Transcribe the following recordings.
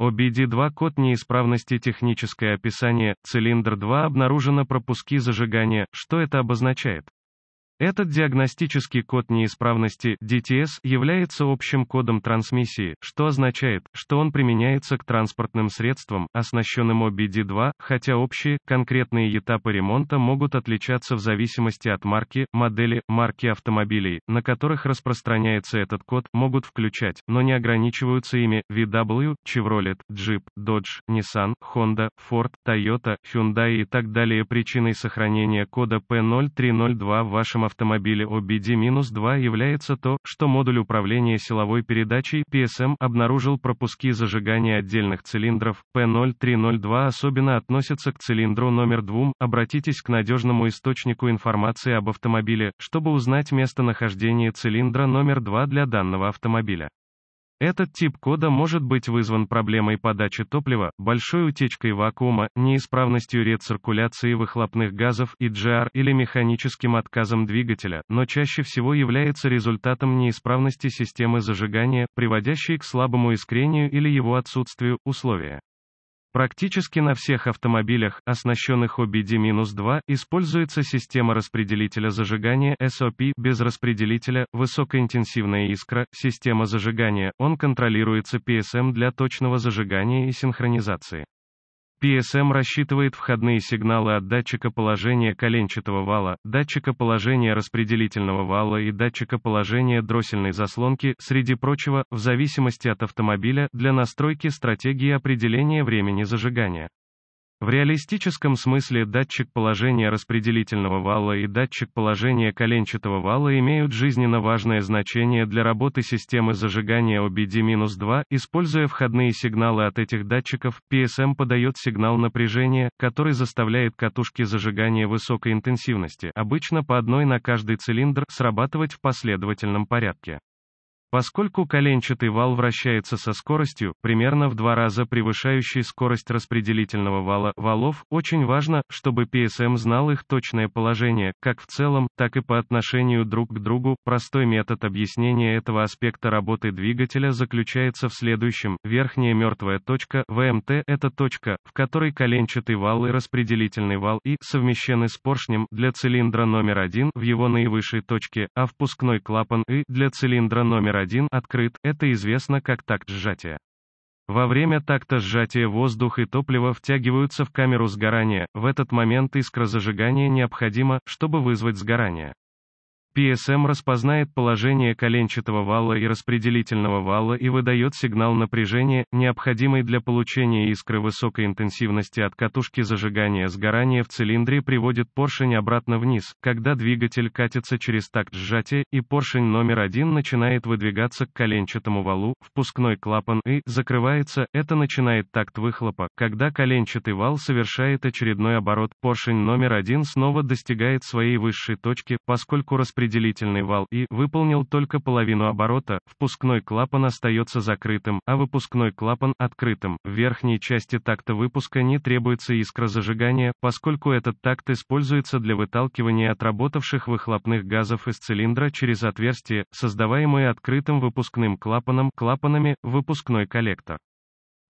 OBD2 код неисправности техническое описание, цилиндр 2 обнаружено пропуски зажигания, что это обозначает? Этот диагностический код неисправности DTS является общим кодом трансмиссии, что означает, что он применяется к транспортным средствам, оснащенным OBD2, хотя общие, конкретные этапы ремонта могут отличаться в зависимости от марки, модели, марки автомобилей, на которых распространяется этот код, могут включать, но не ограничиваются ими, VW, Chevrolet, Jeep, Dodge, Nissan, Honda, Ford, Toyota, Hyundai и так далее. Причиной сохранения кода P0302 в вашем автомобиле OBD-2 является то, что модуль управления силовой передачей PSM обнаружил пропуски зажигания отдельных цилиндров P0302 особенно относится к цилиндру номер 2. Обратитесь к надежному источнику информации об автомобиле, чтобы узнать местонахождение цилиндра номер 2 для данного автомобиля. Этот тип кода может быть вызван проблемой подачи топлива, большой утечкой вакуума, неисправностью рециркуляции выхлопных газов и GR или механическим отказом двигателя, но чаще всего является результатом неисправности системы зажигания, приводящей к слабому искрению или его отсутствию, условия. Практически на всех автомобилях, оснащенных OBD-2, используется система распределителя зажигания SOP без распределителя, высокоинтенсивная искра, система зажигания, он контролируется PSM для точного зажигания и синхронизации. PSM рассчитывает входные сигналы от датчика положения коленчатого вала, датчика положения распределительного вала и датчика положения дроссельной заслонки, среди прочего, в зависимости от автомобиля, для настройки стратегии определения времени зажигания. В реалистическом смысле датчик положения распределительного вала и датчик положения коленчатого вала имеют жизненно важное значение для работы системы зажигания OBD-2, используя входные сигналы от этих датчиков, PSM подает сигнал напряжения, который заставляет катушки зажигания высокой интенсивности, обычно по одной на каждый цилиндр, срабатывать в последовательном порядке. Поскольку коленчатый вал вращается со скоростью, примерно в два раза превышающей скорость распределительного вала, валов, очень важно, чтобы PSM знал их точное положение, как в целом, так и по отношению друг к другу. Простой метод объяснения этого аспекта работы двигателя заключается в следующем. Верхняя мертвая точка, ВМТ, это точка, в которой коленчатый вал и распределительный вал и совмещены с поршнем для цилиндра номер один в его наивысшей точке, а впускной клапан и для цилиндра номер 1 открыт, это известно как такт сжатия. Во время такта сжатия воздух и топливо втягиваются в камеру сгорания, в этот момент искра зажигания необходима, чтобы вызвать сгорание. PSM распознает положение коленчатого вала и распределительного вала и выдает сигнал напряжения, необходимый для получения искры высокой интенсивности от катушки зажигания. Сгорание в цилиндре приводит поршень обратно вниз, когда двигатель катится через такт сжатия, и поршень номер один начинает выдвигаться к коленчатому валу, впускной клапан и закрывается, это начинает такт выхлопа. Когда коленчатый вал совершает очередной оборот, поршень номер один снова достигает своей высшей точки, поскольку распределение распределительный вал и выполнил только половину оборота, впускной клапан остается закрытым, а выпускной клапан – открытым. В верхней части такта выпуска не требуется искра зажигания, поскольку этот такт используется для выталкивания отработавших выхлопных газов из цилиндра через отверстие, создаваемое открытым выпускным клапаном клапанами, выпускной коллектор.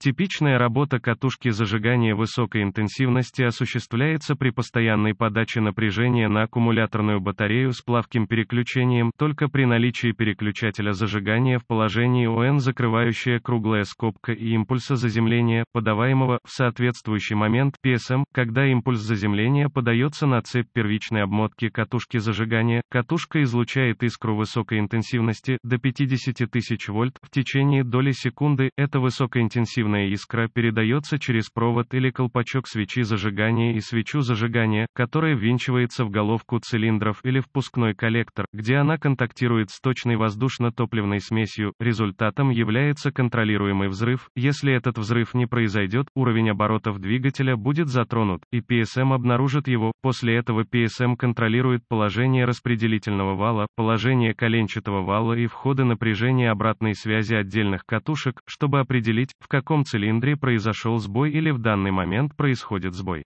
Типичная работа катушки зажигания высокой интенсивности осуществляется при постоянной подаче напряжения на аккумуляторную батарею с плавким переключением только при наличии переключателя зажигания в положении ОН закрывающая круглая скобка и импульса заземления, подаваемого в соответствующий момент PSM, когда импульс заземления подается на цепь первичной обмотки катушки зажигания, катушка излучает искру высокой интенсивности до 50 тысяч вольт в течение доли секунды, это высокоинтенсивная радиоактивная искра передается через провод или колпачок свечи зажигания и свечу зажигания, которая ввинчивается в головку цилиндров или впускной коллектор, где она контактирует с точной воздушно-топливной смесью. Результатом является контролируемый взрыв. Если этот взрыв не произойдет, уровень оборотов двигателя будет затронут, и PSM обнаружит его. После этого PSM контролирует положение распределительного вала, положение коленчатого вала и входы напряжения обратной связи отдельных катушек, чтобы определить, в каком самом цилиндре произошел сбой или в данный момент происходит сбой.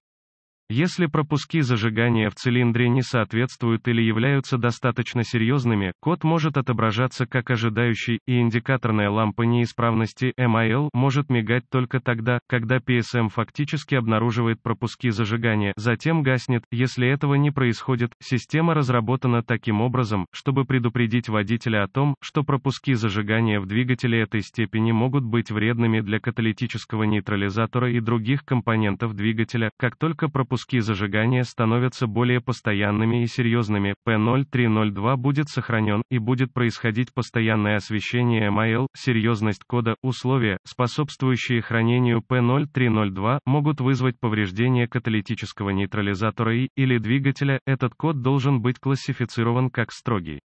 Если пропуски зажигания в цилиндре не соответствуют или являются достаточно серьезными, код может отображаться как ожидающий, и индикаторная лампа неисправности MIL может мигать только тогда, когда PSM фактически обнаруживает пропуски зажигания, затем гаснет. Если этого не происходит, система разработана таким образом, чтобы предупредить водителя о том, что пропуски зажигания в двигателе этой степени могут быть вредными для каталитического нейтрализатора и других компонентов двигателя, как только пропуск отпрыски зажигания становятся более постоянными и серьезными, P0302 будет сохранен, и будет происходить постоянное освещение МАЛ, серьезность кода, условия, способствующие хранению P0302, могут вызвать повреждение каталитического нейтрализатора и, или двигателя, этот код должен быть классифицирован как строгий.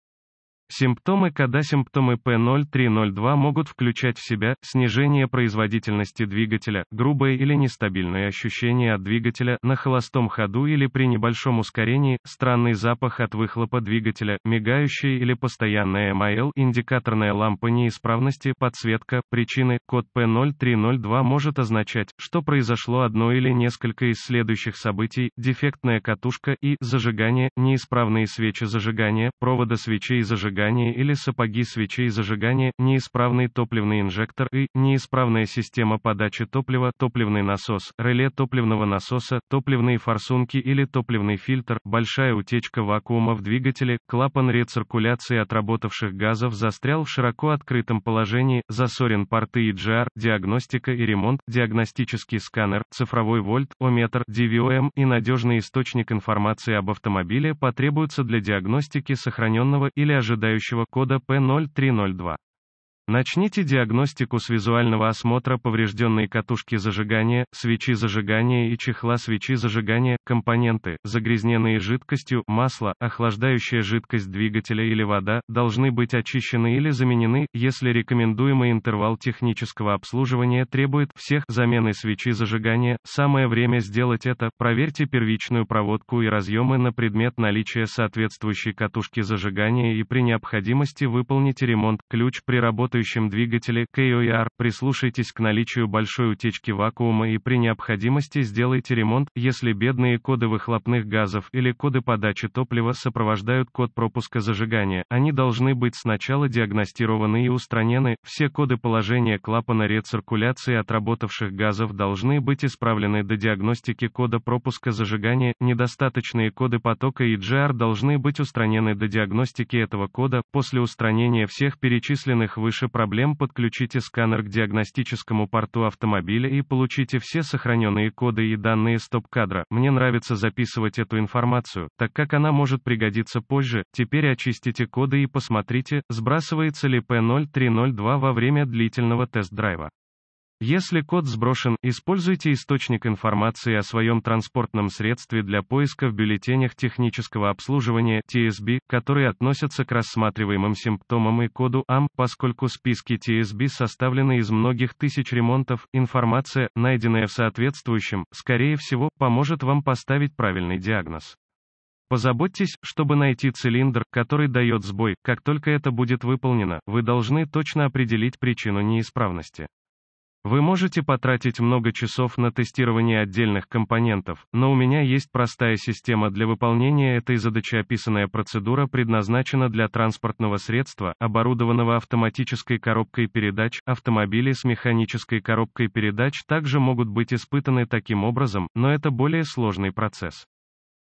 Симптомы КАДА Симптомы P0302 могут включать в себя снижение производительности двигателя, грубое или нестабильное ощущение от двигателя на холостом ходу или при небольшом ускорении, странный запах от выхлопа двигателя, мигающая или постоянная МАЛ, индикаторная лампа неисправности, подсветка, причины. Код P0302 может означать, что произошло одно или несколько из следующих событий, дефектная катушка и зажигание, неисправные свечи зажигания, провода свечей зажигания, зажигания или сапоги свечей зажигания, неисправный топливный инжектор и неисправная система подачи топлива, топливный насос, реле топливного насоса, топливные форсунки или топливный фильтр, большая утечка вакуума в двигателе, клапан рециркуляции отработавших газов застрял в широко открытом положении, засорен порты EGR, диагностика и ремонт, диагностический сканер, цифровой вольт, ометр, DVOM и надежный источник информации об автомобиле потребуются для диагностики сохраненного или ожидаемого подтверждающего кода P0302. Начните диагностику с визуального осмотра поврежденной катушки зажигания, свечи зажигания и чехла свечи зажигания, компоненты, загрязненные жидкостью, масло, охлаждающая жидкость двигателя или вода, должны быть очищены или заменены, если рекомендуемый интервал технического обслуживания требует всех замены свечи зажигания, самое время сделать это, проверьте первичную проводку и разъемы на предмет наличия соответствующей катушки зажигания и при необходимости выполните ремонт, ключ при работе работающем двигателе KOER, прислушайтесь к наличию большой утечки вакуума и при необходимости сделайте ремонт, если бедные коды выхлопных газов или коды подачи топлива сопровождают код пропуска зажигания, они должны быть сначала диагностированы и устранены, все коды положения клапана рециркуляции отработавших газов должны быть исправлены до диагностики кода пропуска зажигания, недостаточные коды потока и e GR должны быть устранены до диагностики этого кода, после устранения всех перечисленных выше больше проблем подключите сканер к диагностическому порту автомобиля и получите все сохраненные коды и данные стоп-кадра. Мне нравится записывать эту информацию, так как она может пригодиться позже. Теперь очистите коды и посмотрите, сбрасывается ли P0302 во время длительного тест-драйва. Если код сброшен, используйте источник информации о своем транспортном средстве для поиска в бюллетенях технического обслуживания TSB, которые относятся к рассматриваемым симптомам и коду АМ, поскольку списки TSB составлены из многих тысяч ремонтов, информация, найденная в соответствующем, скорее всего, поможет вам поставить правильный диагноз. Позаботьтесь, чтобы найти цилиндр, который дает сбой, как только это будет выполнено, вы должны точно определить причину неисправности. Вы можете потратить много часов на тестирование отдельных компонентов, но у меня есть простая система для выполнения этой задачи. Описанная процедура предназначена для транспортного средства, оборудованного автоматической коробкой передач. Автомобили с механической коробкой передач также могут быть испытаны таким образом, но это более сложный процесс.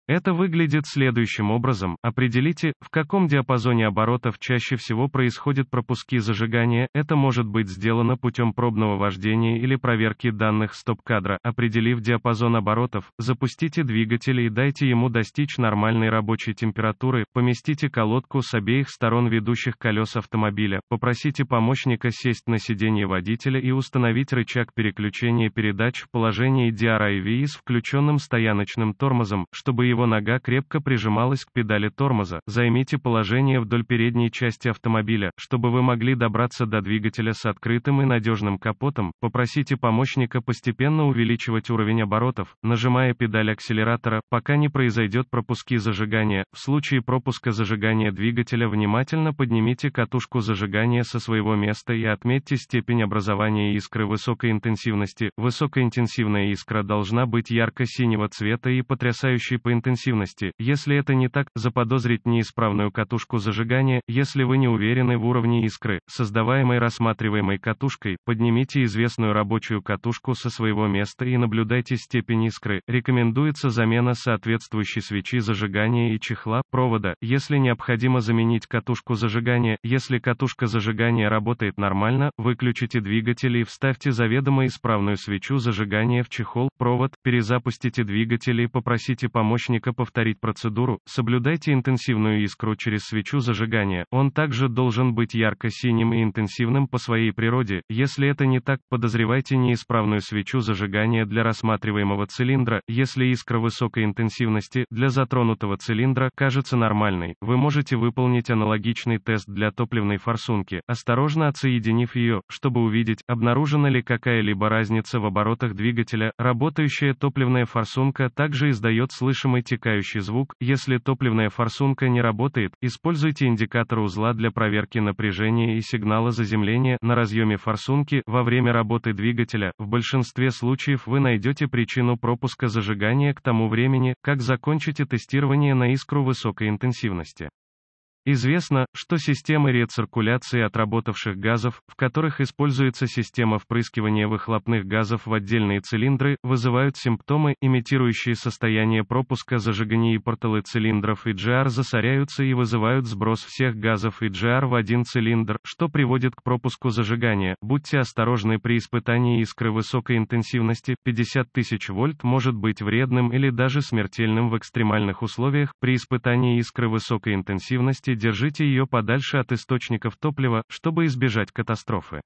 Это выглядит следующим образом. Определите, в каком диапазоне оборотов чаще всего происходят пропуски зажигания. Это может быть сделано путем пробного вождения или проверки данных стоп-кадра. Определив диапазон оборотов, запустите двигатель и дайте ему достичь нормальной рабочей температуры. Поместите колодку с обеих сторон ведущих колес автомобиля. Попросите помощника сесть на сиденье водителя и установить рычаг переключения передач в положении DRIV с включенным стояночным тормозом, чтобы его его нога крепко прижималась к педали тормоза, займите положение вдоль передней части автомобиля, чтобы вы могли добраться до двигателя с открытым и надежным капотом, попросите помощника постепенно увеличивать уровень оборотов, нажимая педаль акселератора, пока не произойдет пропуски зажигания, в случае пропуска зажигания двигателя внимательно поднимите катушку зажигания со своего места и отметьте степень образования искры высокой интенсивности, высокоинтенсивная искра должна быть ярко-синего цвета и потрясающей по интенсивности, интенсивности, если это не так, заподозрить неисправную катушку зажигания, если вы не уверены в уровне искры, создаваемой рассматриваемой катушкой, поднимите известную рабочую катушку со своего места и наблюдайте степень искры. Рекомендуется замена соответствующей свечи зажигания и чехла, провода, если необходимо заменить катушку зажигания, если катушка зажигания работает нормально, выключите двигатель и вставьте заведомо исправную свечу зажигания в чехол, провод, перезапустите двигатель и попросите помощника техника повторить процедуру, соблюдайте интенсивную искру через свечу зажигания, он также должен быть ярко-синим и интенсивным по своей природе, если это не так, подозревайте неисправную свечу зажигания для рассматриваемого цилиндра, если искра высокой интенсивности, для затронутого цилиндра, кажется нормальной, вы можете выполнить аналогичный тест для топливной форсунки, осторожно отсоединив ее, чтобы увидеть, обнаружена ли какая-либо разница в оборотах двигателя, работающая топливная форсунка также издает слышимый текающий звук. Если топливная форсунка не работает, используйте индикатор узла для проверки напряжения и сигнала заземления на разъеме форсунки во время работы двигателя. В большинстве случаев вы найдете причину пропуска зажигания к тому времени, как закончите тестирование на искру высокой интенсивности. Известно, что системы рециркуляции отработавших газов, в которых используется система впрыскивания выхлопных газов в отдельные цилиндры, вызывают симптомы, имитирующие состояние пропуска зажигания и порталы цилиндров и GR засоряются и вызывают сброс всех газов и GR в один цилиндр, что приводит к пропуску зажигания. Будьте осторожны при испытании искры высокой интенсивности, 50 тысяч вольт может быть вредным или даже смертельным в экстремальных условиях, при испытании искры высокой интенсивности держите ее подальше от источников топлива, чтобы избежать катастрофы.